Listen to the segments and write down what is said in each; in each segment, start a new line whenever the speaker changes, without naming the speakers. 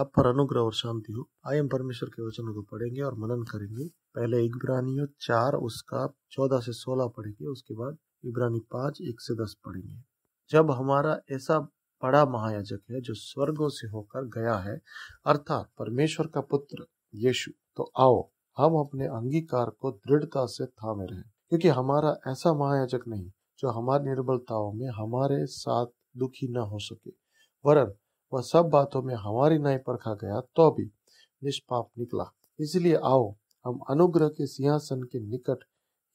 आप पर अनुग्रह और शांति हो आई हम परमेश्वर के वचनों को पढ़ेंगे और मनन करेंगे पहले इब्रानियों चार उसका चौदह से सोलह पढ़ेंगे उसके बाद इब्रानी पाँच एक से दस पढ़ेंगे जब हमारा ऐसा बड़ा महायाजक है जो स्वर्गों से होकर गया है अर्थात परमेश्वर का पुत्र यीशु तो आओ हम अपने अंगीकार को दृढ़ता से थामे रहे क्योंकि हमारा ऐसा महायाजक नहीं जो हमारी निर्बलताओं में हमारे साथ दुखी न हो सके वरन वह सब बातों में हमारी न्याय परखा गया तो भी निष्पाप निकला इसलिए आओ हम अनुग्रह के सिंहासन के निकट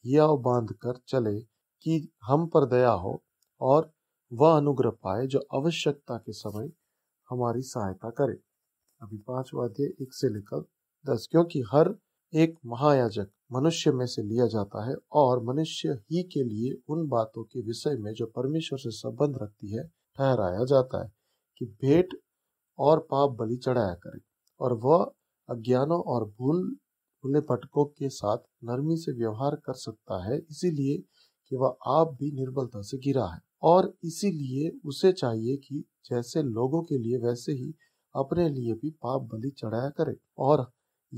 हियाव बांध कर चले कि हम पर दया हो और वह अनुग्रह पाए जो आवश्यकता के समय हमारी सहायता करे अभी पांचवा अध्याय एक से लेकर दस क्योंकि हर एक महायाजक मनुष्य में से लिया जाता है और मनुष्य ही के लिए उन बातों के विषय में जो परमेश्वर से संबंध रखती है ठहराया जाता है कि भेंट और पाप बलि चढ़ाया करें और वह अज्ञानों और भूल भूले भटकों के साथ नरमी से व्यवहार कर सकता है इसीलिए कि वह आप भी निर्बलता से गिरा है और इसीलिए उसे चाहिए कि जैसे लोगों के लिए वैसे ही अपने लिए भी पाप बलि चढ़ाया करे और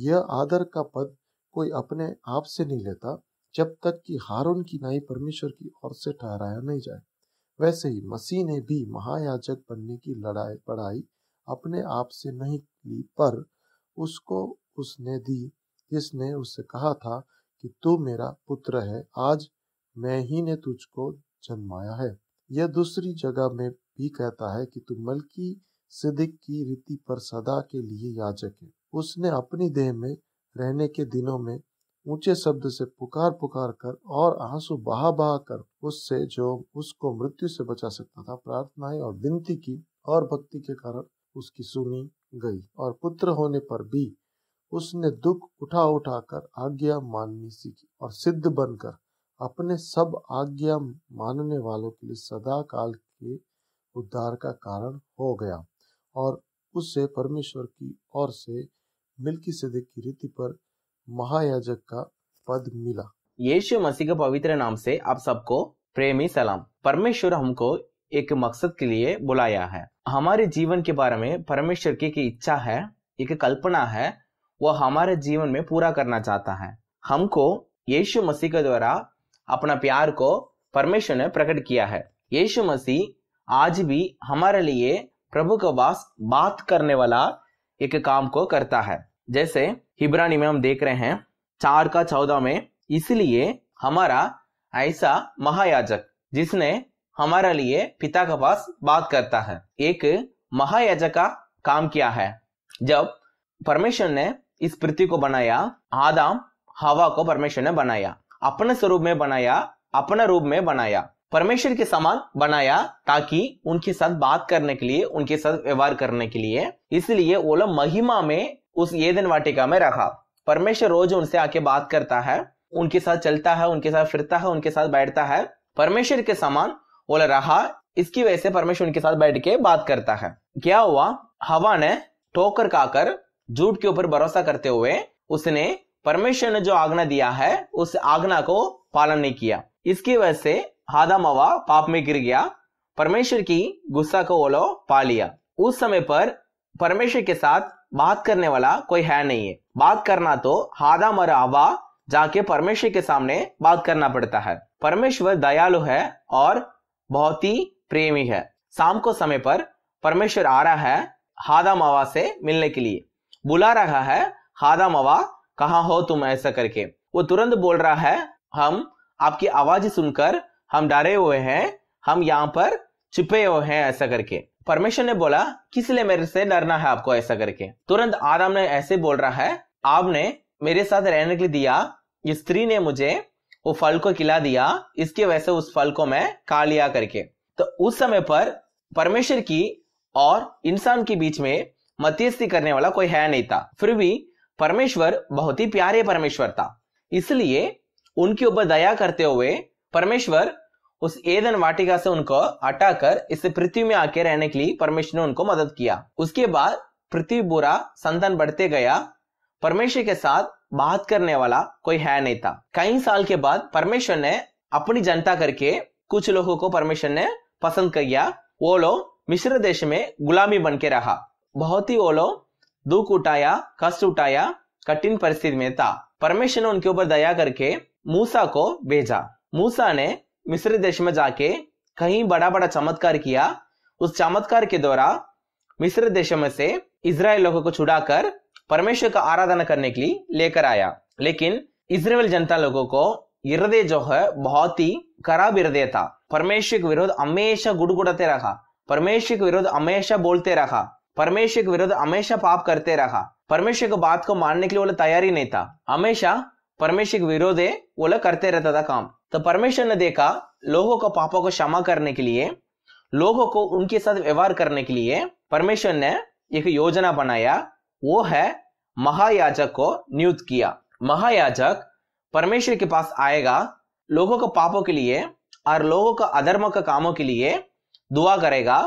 यह आदर का पद कोई अपने आप से नहीं लेता जब तक कि हारून की नाई परमेश्वर की ओर से ठहराया नहीं जाए वैसे ही मसीह ने भी महायाजक बनने की लड़ाई पढ़ाई अपने आप से नहीं ली पर उसको उसने दी जिसने उससे कहा था कि तू मेरा पुत्र है आज मैं ही ने तुझको जन्माया है यह दूसरी जगह में भी कहता है कि तू मलकी सिद्दिक की रीति पर सदा के लिए याजक है उसने अपनी देह में रहने के दिनों में ऊंचे शब्द से पुकार पुकार कर और आंसू बहा बहा कर उससे जो उसको मृत्यु से बचा सकता था प्रार्थनाएं और विनती की और भक्ति के कारण उसकी सुनी गई और पुत्र होने पर भी उसने दुख उठा उठा कर आज्ञा माननी सीखी और सिद्ध बनकर अपने सब आज्ञा मानने वालों के लिए सदा काल के उद्धार का कारण हो गया और उससे परमेश्वर की ओर से मिल्की सिद्ध की रीति पर महायाजक का पद मिला
यीशु मसीह के पवित्र नाम से आप सबको प्रेमी सलाम परमेश्वर हमको एक मकसद के लिए बुलाया है हमारे जीवन के बारे में परमेश्वर की, की इच्छा है एक कल्पना है वह हमारे जीवन में पूरा करना चाहता है हमको यीशु मसीह के द्वारा अपना प्यार को परमेश्वर ने प्रकट किया है यीशु मसीह आज भी हमारे लिए प्रभु का वास बात करने वाला एक काम को करता है जैसे हिब्रानी में हम देख रहे हैं चार का चौदह में इसलिए हमारा ऐसा महायाजक जिसने हमारा लिए पिता के पास बात करता है एक महायाजक का काम किया है जब परमेश्वर ने इस पृथ्वी को बनाया आदम हवा को परमेश्वर ने बनाया अपने स्वरूप में बनाया अपने रूप में बनाया परमेश्वर के समान बनाया ताकि उनके साथ बात करने के लिए उनके साथ व्यवहार करने के लिए इसलिए वो लोग महिमा में उस ये दिन वाटिका में रखा परमेश्वर रोज उनसे आके बात करता है उनके साथ चलता है उनके साथ फिरता है उनके साथ बैठता है परमेश्वर के समान बोला रहा इसकी वजह से परमेश्वर उनके साथ बैठ के बात करता है क्या हुआ हवा ने ठोकर खाकर झूठ के ऊपर भरोसा करते हुए उसने परमेश्वर ने जो आज्ञा दिया है उस आज्ञा को पालन नहीं किया इसकी वजह से आदम हवा पाप में गिर गया परमेश्वर की गुस्सा को वो लोग पा लिया उस समय पर परमेश्वर के साथ बात करने वाला कोई है नहीं है बात करना तो हादा मर आवा जाके परमेश्वर के सामने बात करना पड़ता है परमेश्वर दयालु है और बहुत ही प्रेमी है शाम को समय पर परमेश्वर आ रहा है हादा मावा से मिलने के लिए बुला रहा है हादा मावा कहा हो तुम ऐसा करके वो तुरंत बोल रहा है हम आपकी आवाज सुनकर हम डरे हुए हैं हम यहाँ पर छिपे हुए हैं ऐसा करके परमेश्वर ने बोला किस लिए मेरे से डरना है आपको ऐसा करके तुरंत आदम ने ऐसे बोल रहा है आपने मेरे साथ रहने के लिए दिया स्त्री ने मुझे वो फल को खिला दिया इसके वजह से उस फल को मैं खा लिया करके तो उस समय पर परमेश्वर की और इंसान के बीच में मध्यस्थी करने वाला कोई है नहीं था फिर भी परमेश्वर बहुत ही प्यारे परमेश्वर था इसलिए उनके ऊपर दया करते हुए परमेश्वर उस एदन वाटिका से उनको हटाकर इस पृथ्वी में आके रहने के लिए परमेश्वर ने उनको मदद किया उसके बाद पृथ्वी बुरा संतान बढ़ते गया परमेश्वर के साथ बात करने वाला कोई है नहीं था कई साल के बाद परमेश्वर ने अपनी जनता करके कुछ लोगों को परमेश्वर ने पसंद कर गया वो लोग मिश्र देश में गुलामी बन के रहा बहुत ही वो लोग दुख उठाया कष्ट उठाया कठिन परिस्थिति में था परमेश्वर ने उनके ऊपर दया करके मूसा को भेजा मूसा ने मिस्र देश में जाके कहीं बड़ा बड़ा चमत्कार किया उस चमत्कार के द्वारा मिस्र देश में से इसराइल लोगों को छुड़ाकर परमेश्वर का आराधना करने के लिए लेकर आया लेकिन इसराइल जनता लोगों को हृदय जो है बहुत ही खराब हृदय था परमेश्वर के विरोध हमेशा गुड़गुड़ाते रहा परमेश्वर के विरोध हमेशा बोलते रहा परमेश्वर के विरोध हमेशा पाप करते रहा परमेश्वर के बात को मानने के लिए वो तैयारी नहीं था हमेशा परमेश्वर के विरोध वो करते रहता था काम तो परमेश्वर ने देखा लोगों को पापों को क्षमा करने के लिए लोगों को उनके साथ व्यवहार करने के लिए परमेश्वर ने एक योजना बनाया वो है महायाजक को नियुक्त किया महायाजक परमेश्वर के पास आएगा लोगों को पापों के लिए और लोगों का अधर्म का कामों के लिए दुआ करेगा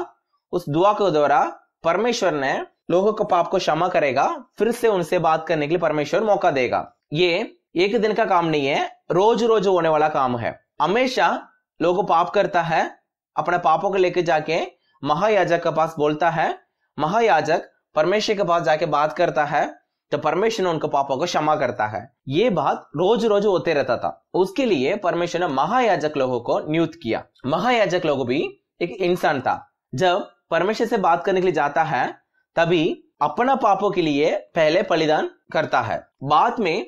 उस दुआ के द्वारा परमेश्वर ने लोगों के पाप को क्षमा करेगा फिर से उनसे बात करने के लिए परमेश्वर मौका देगा ये एक दिन का काम नहीं है रोज रोज होने वाला काम है हमेशा लोग पाप करता है अपने पापों को लेकर जाके महायाजक के पास बोलता है महायाजक परमेश्वर के पास जाके बात करता है तो परमेश्वर ने उनके पापों को क्षमा करता है ये बात रोज रोज होते रहता था उसके लिए परमेश्वर ने महायाजक लोगों को नियुक्त किया महायाजक लोग भी एक इंसान था जब परमेश्वर से बात करने के लिए जाता है तभी अपना पापों के लिए पहले बलिदान करता है बाद में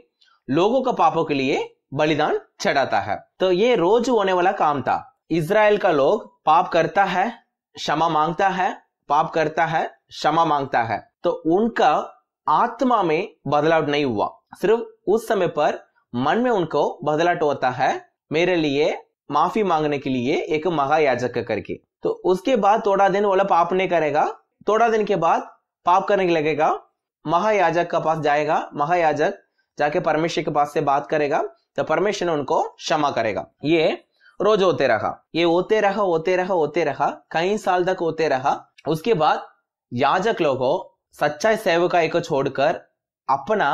लोगों का पापों के लिए बलिदान चढ़ाता है तो ये रोज होने वाला काम था इसराइल का लोग पाप करता है क्षमा मांगता है पाप करता है क्षमा मांगता है तो उनका आत्मा में बदलाव नहीं हुआ सिर्फ उस समय पर मन में उनको बदलाव होता है मेरे लिए माफी मांगने के लिए एक महायाजक करके तो उसके बाद थोड़ा दिन वाला पाप नहीं करेगा थोड़ा दिन के बाद पाप करने लगेगा महायाजक का पास जाएगा महायाजक जाके परमेश्वर के पास से बात करेगा तो परमेश्वर ने उनको क्षमा करेगा ये रोज होते रहा ये होते रहा होते रहा होते रहा कई साल तक होते रहा उसके बाद याजक लोगों सच्चाई सेवकाई को छोड़कर अपना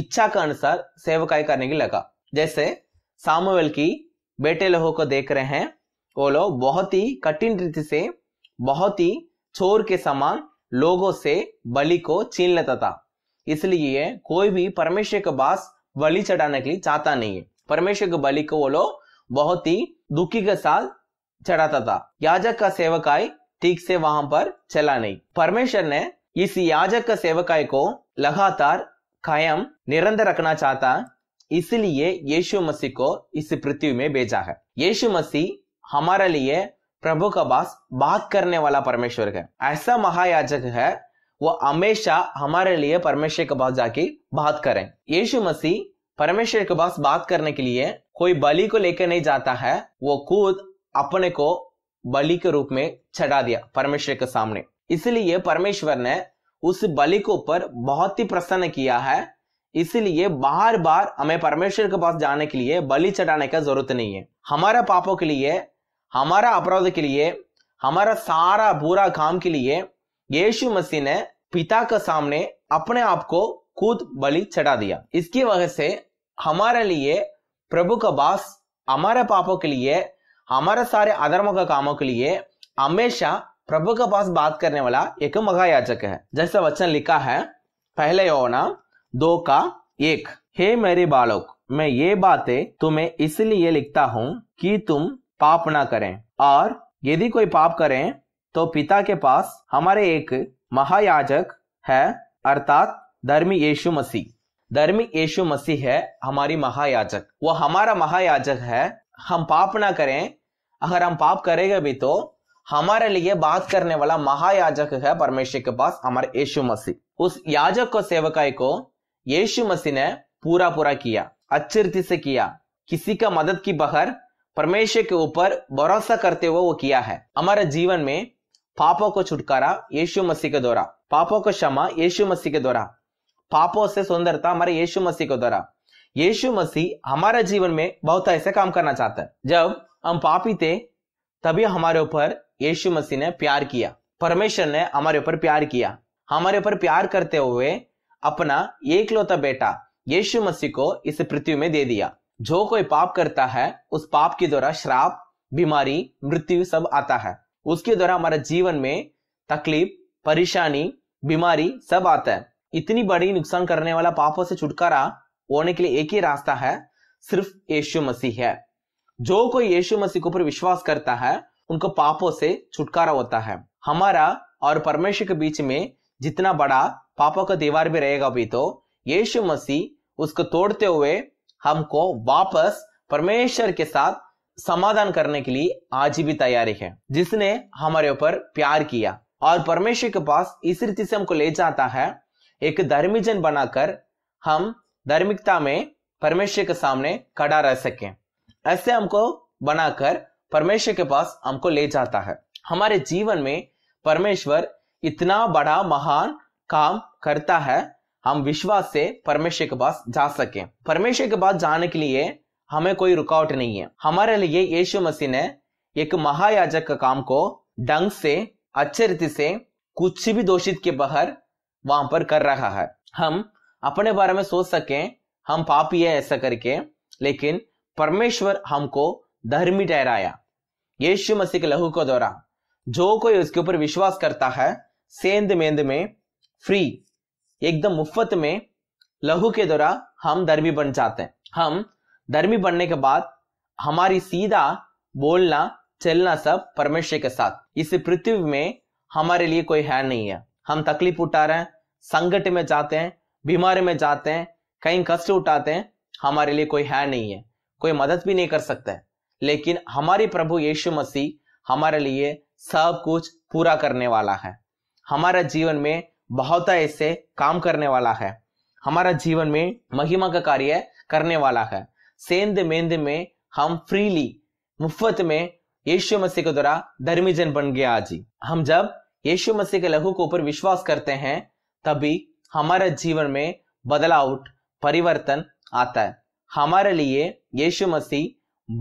इच्छा के अनुसार सेवकाई करने की लगा जैसे सामुवेल की बेटे लोगों को देख रहे हैं वो लोग बहुत ही कठिन रीति से बहुत ही चोर के समान लोगों से बलि को छीन लेता था इसलिए कोई भी परमेश्वर के पास बलि चढ़ाने के लिए चाहता नहीं है परमेश्वर के बलि को वो लोग बहुत ही दुखी के साथ चढ़ाता था याजक का सेवकाय ठीक से वहां पर चला नहीं परमेश्वर ने इस याजक का सेवकाय को लगातार कायम निरंतर रखना चाहता इसलिए यीशु मसीह को इस पृथ्वी में भेजा है यीशु मसीह हमारे लिए प्रभु का बास बात करने वाला परमेश्वर है ऐसा महायाजक है वो हमेशा हमारे लिए परमेश्वर के पास जाके बात करें यीशु मसीह परमेश्वर के पास बात करने के लिए कोई बलि को लेकर नहीं जाता है वो खुद अपने को बलि के रूप में चढ़ा दिया परमेश्वर के सामने इसलिए परमेश्वर ने उस बलि को ऊपर बहुत ही प्रसन्न किया है इसलिए बार बार हमें परमेश्वर के पास जाने के लिए बलि चढ़ाने का जरूरत नहीं है हमारे पापों के लिए हमारा अपराध के लिए हमारा सारा बुरा काम के लिए यीशु मसीह ने पिता के सामने अपने आप को खुद बलि चढ़ा दिया इसकी वजह से हमारे लिए प्रभु का बास हमारे पापों के लिए हमारे सारे अधर्म का कामों के लिए हमेशा प्रभु के पास बात करने वाला एक महायाचक है जैसे वचन लिखा है पहले योना दो का एक हे मेरे बालक मैं ये बातें तुम्हें इसलिए लिखता हूँ कि तुम पाप ना करें और यदि कोई पाप करें तो पिता के पास हमारे एक महायाजक है अर्थात धर्मी यीशु मसीह धर्मी यीशु मसीह है हमारी महायाजक वो हमारा महायाजक है हम पाप ना करें अगर हम पाप करेंगे भी तो हमारे लिए बात करने वाला महायाजक है परमेश्वर के पास हमारे यीशु मसीह उस याजक को सेवकाई को यीशु मसीह ने पूरा पूरा किया अच्छी रीति से किया किसी का मदद की बहर परमेश्वर के ऊपर भरोसा करते हुए वो किया है हमारे जीवन में पापों को छुटकारा यीशु मसीह के द्वारा पापों को क्षमा यीशु मसीह के द्वारा पापों से सुंदरता हमारे यीशु मसीह के द्वारा यीशु मसीह हमारे जीवन में बहुत ऐसे काम करना चाहता है जब हम पापी थे तभी हमारे ऊपर यीशु मसीह ने प्यार किया परमेश्वर ने हमारे ऊपर प्यार किया हमारे ऊपर प्यार करते हुए अपना एकलौता बेटा यीशु मसीह को इस पृथ्वी में दे दिया जो कोई पाप करता है उस पाप के द्वारा श्राप बीमारी मृत्यु सब आता है उसके द्वारा हमारा जीवन में तकलीफ परेशानी बीमारी सब आता है इतनी बड़ी नुकसान करने वाला पापों से छुटकारा होने के लिए एक ही रास्ता है सिर्फ यीशु मसीह है जो कोई यीशु मसीह के ऊपर विश्वास करता है उनको पापों से छुटकारा होता है हमारा और परमेश्वर के बीच में जितना बड़ा पापों का दीवार भी रहेगा भी तो यीशु मसीह उसको तोड़ते हुए हमको वापस परमेश्वर के साथ समाधान करने के लिए आज भी तैयारी है जिसने हमारे ऊपर प्यार किया और परमेश्वर के पास इस रीति से हमको ले जाता है एक धर्मीजन बनाकर हम धार्मिकता में परमेश्वर के सामने खड़ा रह सके ऐसे हमको बनाकर परमेश्वर के पास हमको ले जाता है हमारे जीवन में परमेश्वर इतना बड़ा महान काम करता है हम विश्वास से परमेश्वर के पास जा सके परमेश्वर के पास जाने के लिए हमें कोई रुकावट नहीं है हमारे लिए यीशु मसीह ने एक महायाजक का काम को ढंग से अच्छे रीति से कुछ भी दोषित के बाहर वहां पर कर रहा है हम अपने बारे में सोच सके हम पापी है ऐसा करके लेकिन परमेश्वर हमको धर्मी ठहराया यीशु मसीह के लहू को द्वारा जो कोई उसके ऊपर विश्वास करता है सेंध मेंद में फ्री एकदम मुफ्त में लहू के द्वारा हम धर्मी बन जाते हैं हम धर्मी बनने के बाद हमारी सीधा बोलना चलना सब परमेश्वर के साथ इस पृथ्वी में हमारे लिए कोई है नहीं है हम तकलीफ उठा रहे हैं संकट में जाते हैं बीमारी में जाते हैं कहीं कष्ट उठाते हैं हमारे लिए कोई है नहीं है कोई मदद भी नहीं कर सकते है लेकिन हमारे प्रभु यीशु मसीह हमारे लिए सब कुछ पूरा करने वाला है हमारा जीवन में बहुत ऐसे काम करने वाला है हमारा जीवन में महिमा का कार्य करने वाला है சேர்ந்து मेंदे में हम फ्रीली मुफ्त में यीशु मसीह के द्वारा धर्मी बन गया आज हम जब यीशु मसीह के लहू के ऊपर विश्वास करते हैं तभी हमारे जीवन में बदलाव परिवर्तन आता है हमारे लिए यीशु मसीह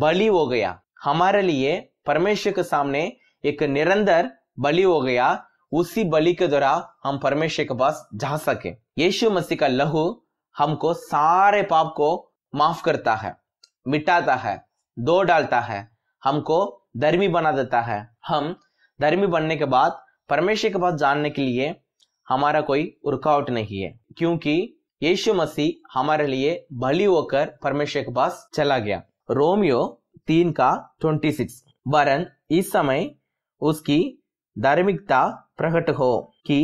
बलि हो गया हमारे लिए परमेश्वर के सामने एक निरंतर बलि हो गया उसी बलि के द्वारा हम परमेश्वर के पास जा सके यीशु मसीह का लहू हमको सारे पाप को माफ करता है मिटाता है दो डालता है हमको धर्मी बना देता है हम धर्मी बनने के बाद परमेश्वर के पास जानने के लिए हमारा कोई रुकावट नहीं है क्योंकि यीशु मसीह हमारे लिए बलि होकर परमेश्वर के पास चला गया रोमियो तीन का ट्वेंटी सिक्स वरन इस समय उसकी धार्मिकता प्रकट हो कि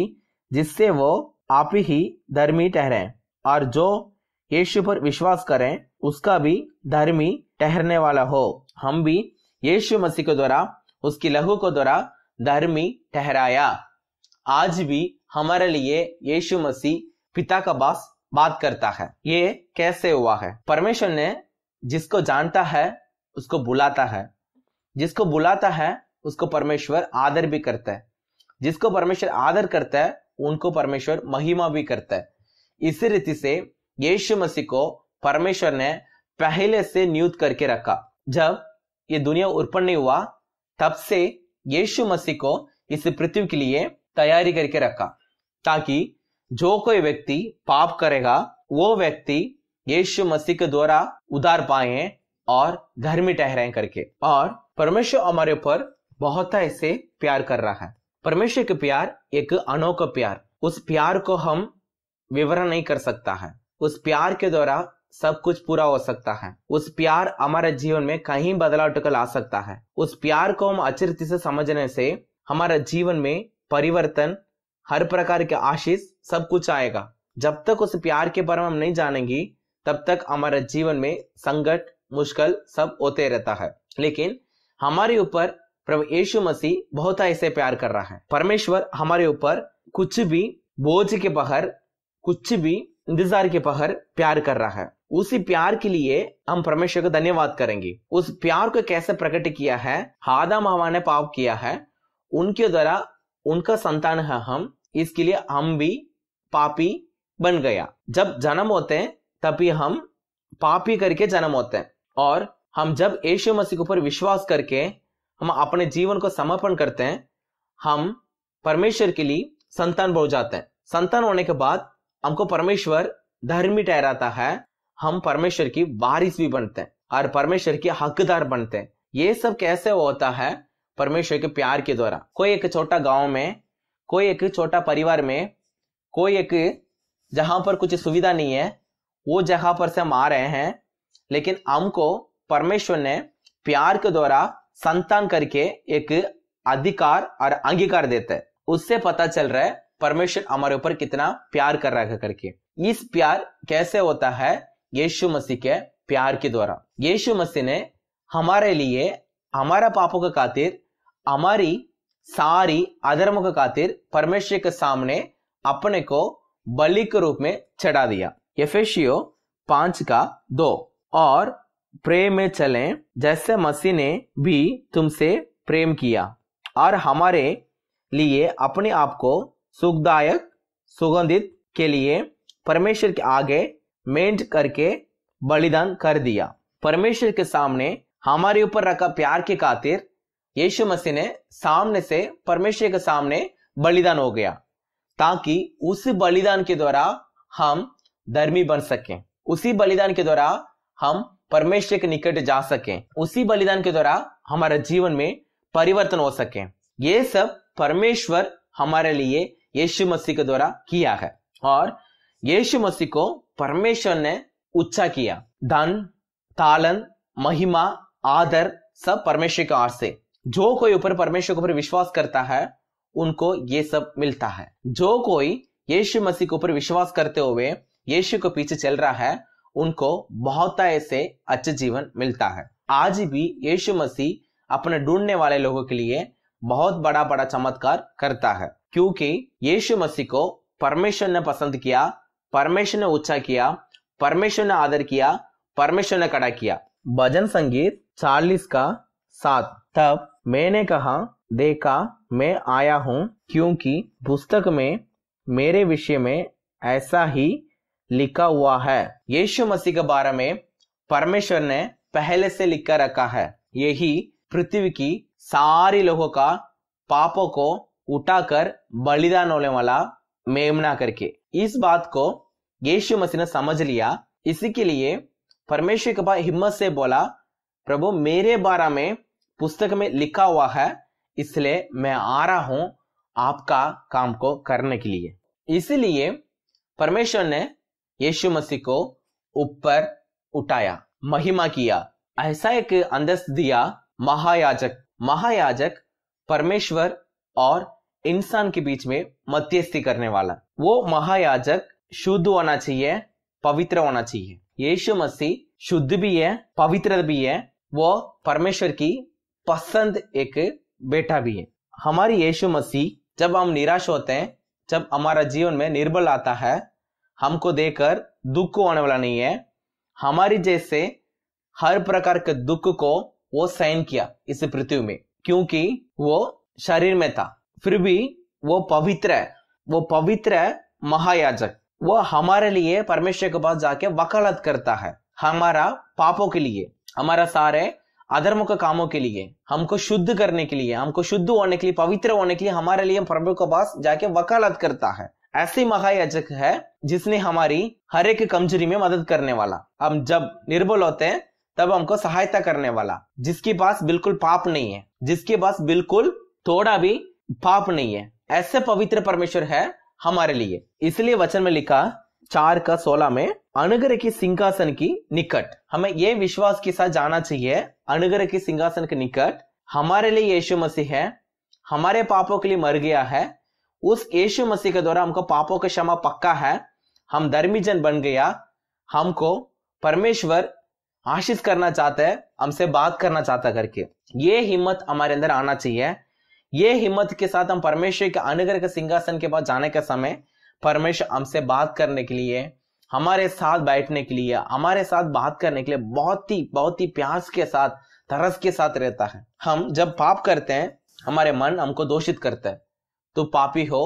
जिससे वो आप ही धर्मी ठहरे और जो यीशु पर विश्वास करें उसका भी धर्मी ठहरने वाला हो हम भी यीशु मसीह के द्वारा उसकी लहू को द्वारा धर्मी ठहराया आज भी हमारे लिए यीशु मसीह पिता का बास बात करता है ये कैसे हुआ है परमेश्वर ने जिसको जानता है उसको बुलाता है जिसको बुलाता है उसको परमेश्वर आदर भी करता है जिसको परमेश्वर आदर करता है उनको परमेश्वर महिमा भी करता है इसी रीति से यीशु मसीह को परमेश्वर ने पहले से नियुक्त करके रखा जब ये दुनिया उत्पन्न नहीं हुआ तब से यीशु मसीह को इस पृथ्वी के लिए तैयारी करके रखा ताकि जो कोई व्यक्ति पाप करेगा वो व्यक्ति यीशु मसीह के द्वारा उधार पाए और घर में ठहराए करके और परमेश्वर हमारे ऊपर बहुत ऐसे प्यार कर रहा है परमेश्वर के प्यार एक अनोखा प्यार उस प्यार को हम विवरण नहीं कर सकता है उस प्यार के द्वारा सब कुछ पूरा हो सकता है उस प्यार हमारे जीवन में कहीं बदलाव टकल आ सकता है उस प्यार को हम अच्छी रीति से समझने से हमारे जीवन में परिवर्तन हर प्रकार के आशीष सब कुछ आएगा जब तक उस प्यार के बारे में हम नहीं जानेंगी तब तक हमारे जीवन में संकट मुश्किल सब होते रहता है लेकिन हमारे ऊपर प्रभु यीशु मसीह बहुत ऐसे प्यार कर रहा है परमेश्वर हमारे ऊपर कुछ भी बोझ के बाहर कुछ भी इंतजार के पहर प्यार कर रहा है उसी प्यार के लिए हम परमेश्वर को धन्यवाद करेंगे उस प्यार को कैसे प्रकट किया है हादा हवा ने पाप किया है उनके द्वारा उनका संतान है हम इसके लिए हम भी पापी बन गया जब जन्म होते हैं तभी हम पापी करके जन्म होते हैं और हम जब यीशु मसीह के ऊपर विश्वास करके हम अपने जीवन को समर्पण करते हैं हम परमेश्वर के लिए संतान बन जाते हैं संतान होने के बाद हमको परमेश्वर धर्मी ठहराता है हम परमेश्वर की वारिस भी बनते हैं और परमेश्वर के हकदार बनते हैं ये सब कैसे होता है परमेश्वर के प्यार के द्वारा कोई एक छोटा गांव में कोई एक छोटा परिवार में कोई एक जहां पर कुछ सुविधा नहीं है वो जगह पर से हम आ रहे हैं लेकिन हमको परमेश्वर ने प्यार के द्वारा संतान करके एक अधिकार और अंगीकार देते है उससे पता चल रहा है परमेश्वर हमारे ऊपर कितना प्यार कर रहा है करके इस प्यार कैसे होता है यीशु मसीह के प्यार के द्वारा यीशु मसीह ने हमारे लिए हमारा पापों का खातिर हमारी सारी अधर्म का खातिर परमेश्वर के सामने अपने को बलि के रूप में चढ़ा दिया यफेशियो पांच का दो और प्रेम में चले जैसे मसीह ने भी तुमसे प्रेम किया और हमारे लिए अपने आप को सुखदायक सुगंधित के लिए परमेश्वर के आगे मेंट करके बलिदान कर दिया परमेश्वर के सामने हमारे ऊपर रखा प्यार के खातिर यीशु मसीह ने सामने से परमेश्वर के सामने बलिदान हो गया ताकि उस बलिदान के द्वारा हम धर्मी बन सकें उसी बलिदान के द्वारा हम परमेश्वर के निकट जा सकें उसी बलिदान के द्वारा हमारे जीवन में परिवर्तन हो सके ये सब परमेश्वर हमारे लिए यीशु मसीह के द्वारा किया है और यीशु मसीह को परमेश्वर ने उच्चा किया धन तालन महिमा आदर सब परमेश्वर के आर से जो कोई ऊपर परमेश्वर के ऊपर विश्वास करता है उनको ये सब मिलता है जो कोई यीशु मसीह के ऊपर विश्वास करते हुए यीशु के पीछे चल रहा है उनको बहुत ऐसे अच्छे जीवन मिलता है आज भी यीशु मसीह अपने ढूंढने वाले लोगों के लिए बहुत बड़ा बड़ा चमत्कार करता है क्योंकि यीशु मसीह को परमेश्वर ने पसंद किया परमेश्वर ने ऊंचा किया परमेश्वर ने आदर किया परमेश्वर ने खड़ा किया भजन संगीत चालीस का सात तब मैंने कहा देखा मैं आया हूँ क्योंकि पुस्तक में मेरे विषय में ऐसा ही लिखा हुआ है यीशु मसीह के बारे में परमेश्वर ने पहले से लिखकर रखा है यही पृथ्वी की सारे लोगों का पापों को उठाकर बलिदान होने वाला मेमना करके इस बात को यीशु मसीह ने समझ लिया इसी के लिए परमेश्वर के पास हिम्मत से बोला प्रभु मेरे बारे में पुस्तक में लिखा हुआ है इसलिए मैं आ रहा हूं आपका काम को करने के लिए इसीलिए परमेश्वर ने यीशु मसीह को ऊपर उठाया महिमा किया ऐसा एक अंदस्त दिया महायाजक महायाजक परमेश्वर और इंसान के बीच में मध्यस्थी करने वाला वो महायाजक शुद्ध होना चाहिए पवित्र होना चाहिए यीशु मसीह शुद्ध भी है पवित्र भी है वो परमेश्वर की पसंद एक बेटा भी है हमारी यीशु मसीह जब हम निराश होते हैं जब हमारा जीवन में निर्बल आता है हमको देकर दुख होने वाला नहीं है हमारी जैसे हर प्रकार के दुख को वो सहन किया इस पृथ्वी में क्योंकि वो शरीर में था फिर भी वो पवित्र है वो पवित्र है महायाजक वो हमारे लिए परमेश्वर के पास जाके वकालत करता है हमारा पापों के लिए हमारा सारे अधर्म के कामों के लिए हमको शुद्ध करने के लिए हमको शुद्ध होने के लिए पवित्र होने के लिए हमारे लिए प्रभु के पास जाके वकालत करता है ऐसे महायाजक है जिसने हमारी हर एक कमजोरी में मदद करने वाला हम जब निर्बल होते हैं तब हमको सहायता करने वाला जिसके पास बिल्कुल पाप नहीं है जिसके पास बिल्कुल थोड़ा भी पाप नहीं है ऐसे पवित्र परमेश्वर है हमारे लिए इसलिए वचन में लिखा चार का सोलह में अनुग्रह की सिंहासन की निकट हमें ये विश्वास के साथ जाना चाहिए अनुग्रह की सिंहासन के निकट हमारे लिए यीशु मसीह है हमारे पापों के लिए मर गया है उस यीशु मसीह के द्वारा हमको पापों का क्षमा पक्का है हम धर्मी जन बन गया हमको परमेश्वर आशीष करना चाहता है हमसे बात करना चाहता करके ये हिम्मत हमारे अंदर आना चाहिए ये हिम्मत के साथ हम परमेश्वर के अनुग्रह के सिंहासन के पास जाने के समय परमेश्वर हमसे बात करने के लिए हमारे साथ बैठने के लिए हमारे साथ बात करने के लिए बहुत ही बहुत ही प्यास के साथ तरस के साथ रहता है हम जब पाप करते हैं हमारे मन हमको दोषित करता है तो पापी हो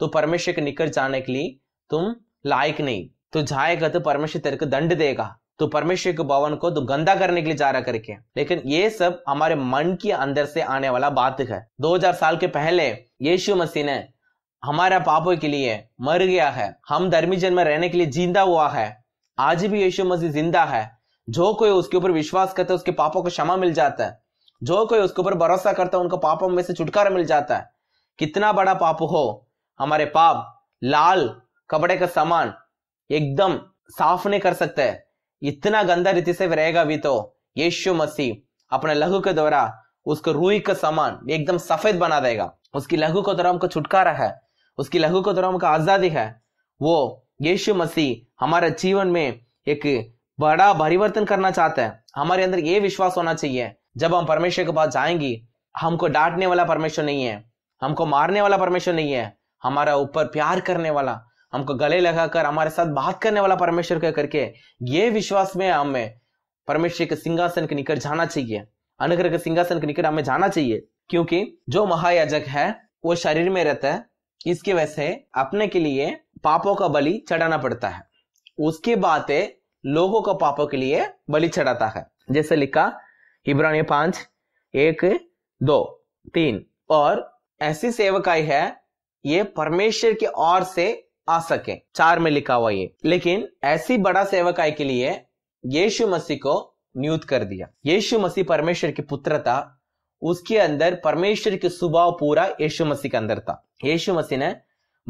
तो परमेश्वर के निकट जाने के लिए तुम लायक नहीं तो जाएगा तो परमेश्वर तेरे को दंड देगा तो परमेश्वर के भवन को तो गंदा करने के लिए जा रहा करके लेकिन ये सब हमारे मन के अंदर से आने वाला बात है 2000 साल के पहले यीशु मसीह ने हमारा पापों के लिए मर गया है हम धर्मी जन्म रहने के लिए जिंदा हुआ है आज भी यीशु मसीह जिंदा है जो कोई उसके ऊपर विश्वास करता है उसके पापों को क्षमा मिल जाता है जो कोई उसके ऊपर भरोसा करता है उनको पापों में से छुटकारा मिल जाता है कितना बड़ा पाप हो हमारे पाप लाल कपड़े का सामान एकदम साफ नहीं कर सकते इतना गंदा रीति से रहेगा भी तो यीशु मसीह अपने लघु के द्वारा उसको रूई का समान एकदम सफेद बना देगा उसकी लघु को द्वारा हमको छुटकारा है उसकी लघु को द्वारा हमको आजादी है वो यीशु मसीह हमारे जीवन में एक बड़ा परिवर्तन करना चाहते हैं हमारे अंदर ये विश्वास होना चाहिए जब हम परमेश्वर के पास जाएंगे हमको डांटने वाला परमेश्वर नहीं है हमको मारने वाला परमेश्वर नहीं है हमारा ऊपर प्यार करने वाला हमको गले लगाकर हमारे साथ बात करने वाला परमेश्वर कह करके ये विश्वास में हमें परमेश्वर के सिंहासन के निकट जाना चाहिए अनुग्रह के सिंहासन के निकट हमें जाना चाहिए क्योंकि जो महायाजक है वो शरीर में रहता है इसके वजह से अपने के लिए पापों का बलि चढ़ाना पड़ता है उसके बाद लोगों का पापों के लिए बलि चढ़ाता है जैसे लिखा इब्रानी पांच एक दो तीन और ऐसी सेवकाई है ये परमेश्वर की ओर से आ सके चार में लिखा हुआ ये लेकिन ऐसी बड़ा सेवक आय के लिए यीशु मसीह को नियुक्त कर दिया यीशु मसीह परमेश्वर की पुत्र था उसके अंदर परमेश्वर के स्वभाव पूरा यीशु मसीह के अंदर था यीशु मसीह ने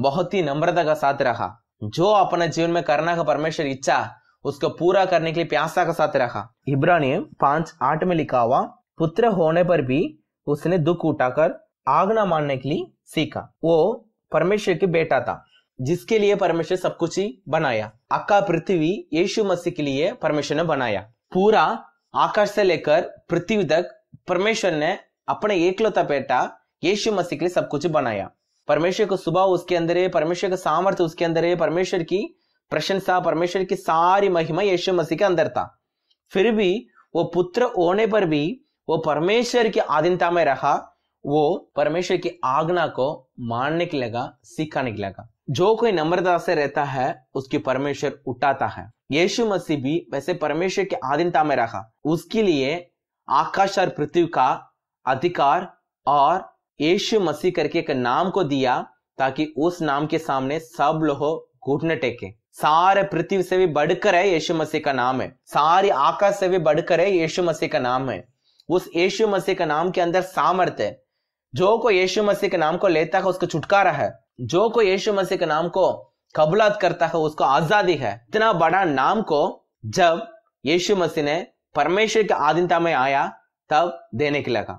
बहुत ही नम्रता का साथ रहा जो अपने जीवन में करना का परमेश्वर इच्छा उसको पूरा करने के लिए प्यासा का साथ रखा इब्रानियम पांच आठ में लिखा हुआ पुत्र होने पर भी उसने दुख उठाकर आगना मानने के लिए सीखा वो परमेश्वर के बेटा था जिसके लिए परमेश्वर सब कुछ ही बनाया अक्का पृथ्वी यीशु मसीह के लिए परमेश्वर ने बनाया पूरा आकाश से लेकर पृथ्वी तक परमेश्वर ने अपने एकलौता बेटा यीशु मसीह के लिए सब कुछ बनाया परमेश्वर का सुबह उसके अंदर है परमेश्वर का सामर्थ्य उसके अंदर है परमेश्वर की प्रशंसा परमेश्वर की सारी महिमा यीशु मसीह के अंदर था फिर भी वो पुत्र होने पर भी वो परमेश्वर की आधीनता में रहा वो परमेश्वर की आज्ञा को मानने के लगा सिखाने के लगा जो कोई नम्रता से रहता है उसकी परमेश्वर उठाता है यीशु मसीह भी वैसे परमेश्वर के आधीनता में रखा उसके लिए आकाश और पृथ्वी का अधिकार और यीशु मसीह करके एक नाम को दिया ताकि उस नाम के सामने सब लोग घुटने टेके सारे पृथ्वी से भी बढ़कर है यीशु मसीह का नाम है सारे आकाश से भी बढ़कर है यीशु मसीह का नाम है उस यीशु मसीह का नाम के अंदर सामर्थ्य है जो को यीशु मसीह के नाम को लेता है उसका छुटकारा है जो कोई यीशु मसीह के नाम को कबूलत करता है उसको आजादी है इतना बड़ा नाम को जब यीशु मसीह ने परमेश्वर के आधीनता में आया तब देने के लगा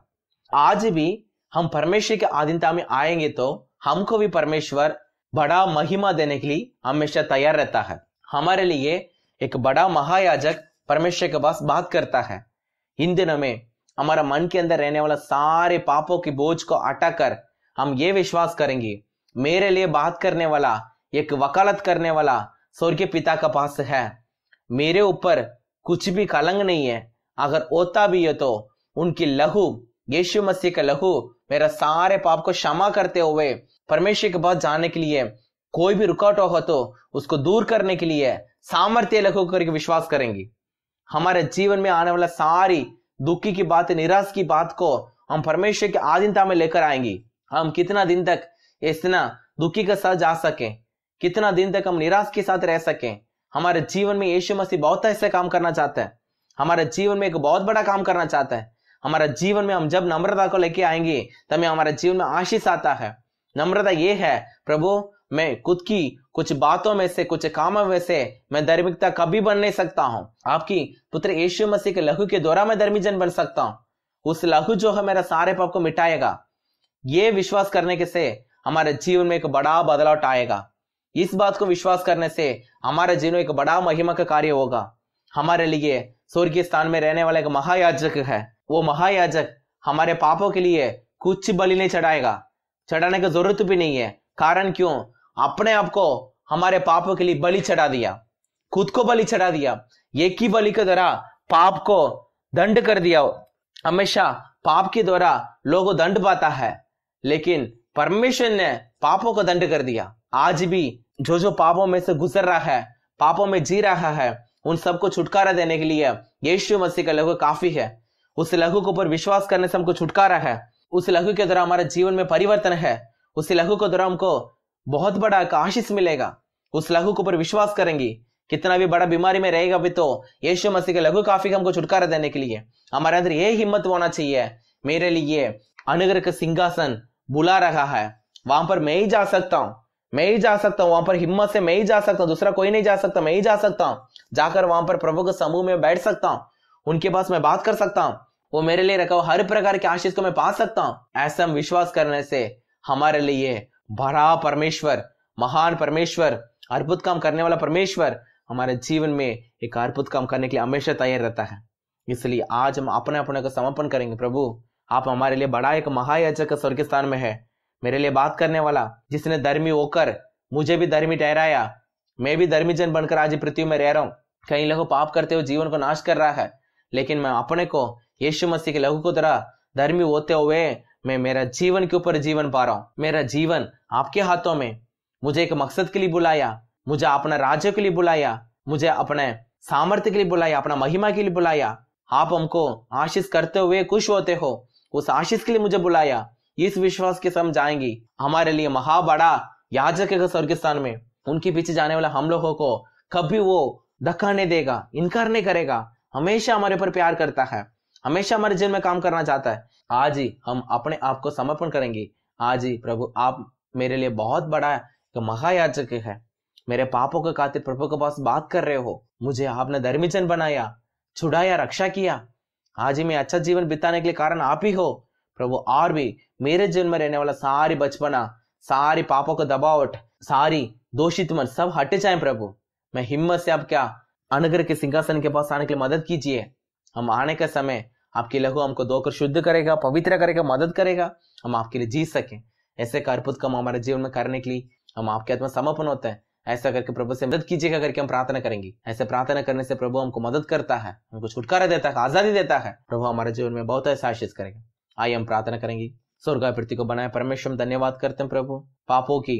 आज भी हम परमेश्वर के आधीनता में आएंगे तो हमको भी परमेश्वर बड़ा महिमा देने के लिए हमेशा तैयार रहता है हमारे लिए एक बड़ा महायाजक परमेश्वर के पास बात करता है इन दिनों में हमारा मन के अंदर रहने वाला सारे पापों के बोझ को हटाकर हम ये विश्वास करेंगे मेरे लिए बात करने वाला एक वकालत करने वाला के पिता का पास है मेरे ऊपर कुछ भी कलंग नहीं है अगर होता भी है तो उनकी लहू यीशु मसीह का लहू मेरा सारे पाप को क्षमा करते हुए परमेश्वर के पास जाने के लिए कोई भी रुकावट हो तो उसको दूर करने के लिए सामर्थ्य लघु करके विश्वास करेंगी हमारे जीवन में आने वाला सारी दुखी की बात निराश की बात को हम परमेश्वर की आधीनता में लेकर आएंगी हम कितना दिन तक इतना दुखी के साथ जा सके कितना दिन तक हम निराश के साथ रह सके हमारे जीवन में यीशु मसीह बहुत ऐसे काम करना चाहता है हमारे जीवन में एक बहुत बड़ा काम करना चाहता है हमारे जीवन में हम जब नम्रता को लेके आएंगे तब हमारे जीवन में आशीष आता है नम्रता ये है प्रभु मैं खुद की कुछ बातों में से कुछ कामों में से मैं धर्मिकता कभी बन नहीं सकता हूँ आपकी पुत्र यीशु मसीह के लघु के द्वारा मैं धर्मीजन बन सकता हूँ उस लघु जो है मेरा सारे पाप को मिटाएगा ये विश्वास करने के से हमारे जीवन में एक बड़ा बदलाव आएगा इस बात को विश्वास करने से हमारे जीवन एक बड़ा महिमा का कार्य होगा हमारे लिए स्वर्गीय स्थान में रहने वाला एक महायाजक है वो महायाजक हमारे पापों के लिए कुछ बलि नहीं चढ़ाएगा चढ़ाने की जरूरत भी नहीं है कारण क्यों अपने आप को हमारे पापों के लिए बलि चढ़ा दिया खुद को बलि चढ़ा दिया एक ही बलि के द्वारा पाप को दंड कर दिया हमेशा पाप के द्वारा लोगों दंड पाता है लेकिन परमेश्वर ने पापों को दंड कर दिया आज भी जो जो पापों में से गुजर रहा है पापों में जी रहा है उन सबको छुटकारा देने के लिए यीशु मसीह का लघु काफी है उस लघु के ऊपर विश्वास करने से हमको छुटकारा है उस लघु के द्वारा हमारे जीवन में परिवर्तन है उस लघु के द्वारा हमको बहुत बड़ा एक आशीष मिलेगा उस लघु के ऊपर विश्वास करेंगी कितना भी बड़ा बीमारी में रहेगा भी तो यीशु मसीह के लघु काफी हमको छुटकारा देने के लिए हमारे अंदर ये हिम्मत होना चाहिए मेरे लिए अनुग्रह का सिंहासन बुला रहा है वहां पर मैं ही जा सकता हूं मैं ही जा सकता हूं वहां पर हिम्मत से मैं ही जा सकता हूं दूसरा कोई नहीं जा सकता मैं ही जा सकता हूं जाकर वहां पर प्रभु के समूह में बैठ सकता हूं उनके पास मैं बात कर सकता हूं वो मेरे लिए रखा हर प्रकार के आशीष को मैं पा सकता हूं ऐसा हम विश्वास करने से हमारे लिए भरा परमेश्वर महान परमेश्वर अद्भुत काम करने वाला परमेश्वर हमारे जीवन में एक अद्भुत काम करने के लिए हमेशा तैयार रहता है इसलिए आज हम अपने अपने को समर्पण करेंगे प्रभु आप हमारे लिए बड़ा एक महायाचक स्वर्ग स्थान में है मेरे लिए बात करने वाला जिसने धर्मी होकर मुझे भी धर्मी ठहराया मैं भी धर्मी जन बनकर आज पृथ्वी में रह रहा हूँ कहीं लघु पाप करते हुए जीवन को नाश कर रहा है लेकिन मैं अपने को यीशु मसीह के लघु को तरह धर्मी होते हुए मैं मेरा जीवन के ऊपर जीवन पा रहा हूँ मेरा जीवन आपके हाथों में मुझे एक मकसद के लिए बुलाया मुझे अपने राज्य के लिए बुलाया मुझे अपने सामर्थ्य के लिए बुलाया अपना महिमा के लिए बुलाया आप हमको आशीष करते हुए खुश होते हो उस आशीष के लिए मुझे बुलाया इस विश्वास के साथ जाएंगी हमारे लिए महाबड़ा याजक है स्वर्गिस्तान में उनके पीछे जाने वाले हम लोगों को कभी वो धक्का नहीं देगा इनकार नहीं करेगा हमेशा हमारे ऊपर प्यार करता है हमेशा हमारे जीवन में काम करना चाहता है आज ही हम अपने आप को समर्पण करेंगे आज ही प्रभु आप मेरे लिए बहुत बड़ा तो महायाचक है मेरे पापों के खातिर प्रभु के पास बात कर रहे हो मुझे आपने धर्मीजन बनाया छुड़ाया रक्षा किया आज ही में अच्छा जीवन बिताने के लिए कारण आप ही हो प्रभु और भी मेरे जीवन में रहने वाला सारी बचपना सारी पापों का दबावट सारी दोषित मन सब हटे जाए प्रभु मैं हिम्मत से आप क्या अनुग्रह के सिंहासन के पास आने के लिए मदद कीजिए हम आने का समय आपके लहू हमको धोकर शुद्ध करेगा पवित्र करेगा मदद करेगा हम आपके लिए जी सके ऐसे का अर्पुत कम हमारे जीवन में करने के लिए हम आपके आत्मा समर्पण होता है ऐसा करके प्रभु से मदद कीजिएगा करके हम प्रार्थना करेंगे ऐसे प्रार्थना करने से प्रभु हमको मदद करता है हमको छुटकारा देता है आजादी देता है प्रभु हमारे जीवन में बहुत ऐसा आशीष करेंगे आइए हम प्रार्थना करेंगे स्वर्ग प्रति को बनाए परमेश्वर धन्यवाद करते हैं प्रभु पापों की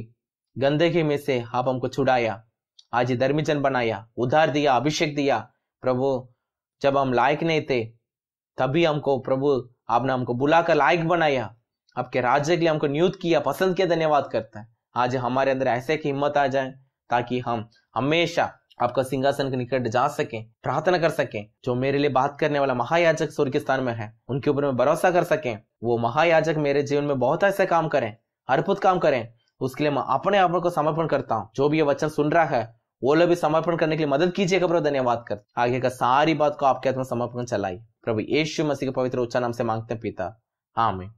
गंदगी में से आप हमको छुड़ाया आज धर्मीजन बनाया उधार दिया अभिषेक दिया प्रभु जब हम लायक नहीं थे तभी हमको प्रभु आपने हमको बुलाकर लायक बनाया आपके राज्य के लिए हमको नियुक्त किया पसंद किया धन्यवाद करता है आज हमारे अंदर ऐसे की हिम्मत आ जाए ताकि हम हमेशा आपका सिंहासन के निकट जा सके प्रार्थना कर सके जो मेरे लिए बात करने वाला महायाजक स्वर्ग के स्थान में है उनके ऊपर मैं भरोसा कर सके वो महायाजक मेरे जीवन में बहुत ऐसे काम करें अद्भुत काम करें उसके लिए मैं अपने आप को समर्पण करता हूँ जो भी ये वचन सुन रहा है वो लोग भी समर्पण करने के लिए मदद कीजिएगा प्रभु धन्यवाद कर आगे का सारी बात को आपके हाथ में समर्पण चलाई
प्रभु यीशु मसीह के पवित्र उच्चा नाम से मांगते हैं पिता आमीन